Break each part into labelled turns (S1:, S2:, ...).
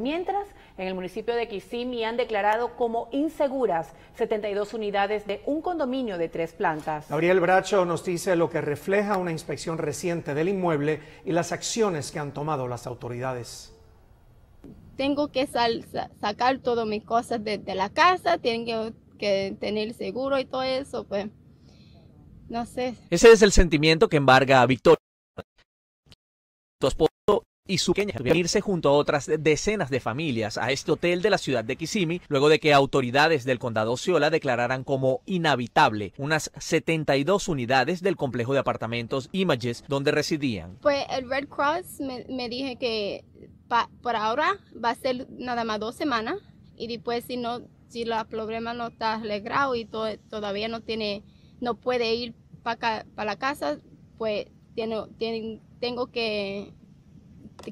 S1: Mientras, en el municipio de Kissimmee han declarado como inseguras 72 unidades de un condominio de tres plantas. Gabriel Bracho nos dice lo que refleja una inspección reciente del inmueble y las acciones que han tomado las autoridades.
S2: Tengo que sacar todas mis cosas de, la casa, tengo que, tener seguro y todo eso, pues no sé.
S1: Ese es el sentimiento que embarga a Victoria. esposo y su pequeña venirse junto a otras decenas de familias a este hotel de la ciudad de Kissimmee luego de que autoridades del condado Osceola declararan como inhabitable unas 72 unidades del complejo de apartamentos Images donde residían.
S2: Pues el Red Cross me, me dije que por ahora va a ser nada más dos semanas y después si no si el problema no está alegrado y todavía no tiene no puede ir para la casa pues tiene, tengo que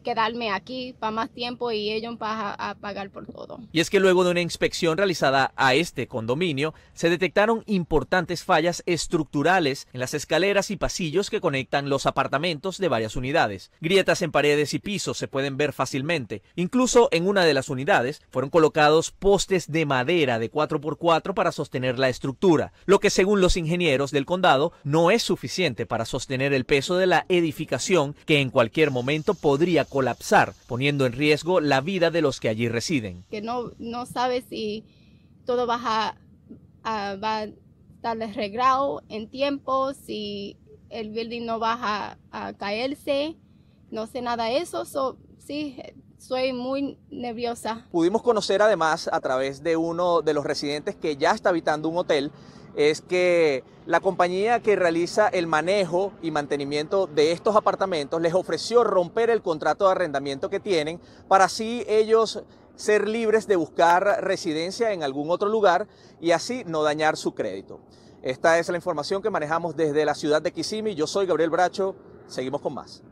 S2: quedarme aquí para más tiempo y ellos van a pagar por todo.
S1: Y es que luego de una inspección realizada a este condominio, se detectaron importantes fallas estructurales en las escaleras y pasillos que conectan los apartamentos de varias unidades. Grietas en paredes y pisos se pueden ver fácilmente. Incluso en una de las unidades fueron colocados postes de madera de 4x4 para sostener la estructura, lo que según los ingenieros del condado no es suficiente para sostener el peso de la edificación que en cualquier momento podría colapsar, poniendo en riesgo la vida de los que allí residen.
S2: Que no, no sabe si todo va a, va a estar arreglado en tiempo, si el building no va a, caerse, no sé nada de eso, sí, soy muy nerviosa.
S1: Pudimos conocer además a través de uno de los residentes que ya está habitando un hotel es que la compañía que realiza el manejo y mantenimiento de estos apartamentos les ofreció romper el contrato de arrendamiento que tienen para así ellos ser libres de buscar residencia en algún otro lugar y así no dañar su crédito. Esta es la información que manejamos desde la ciudad de Kissimmee. Yo soy Gabriel Bracho. Seguimos con más.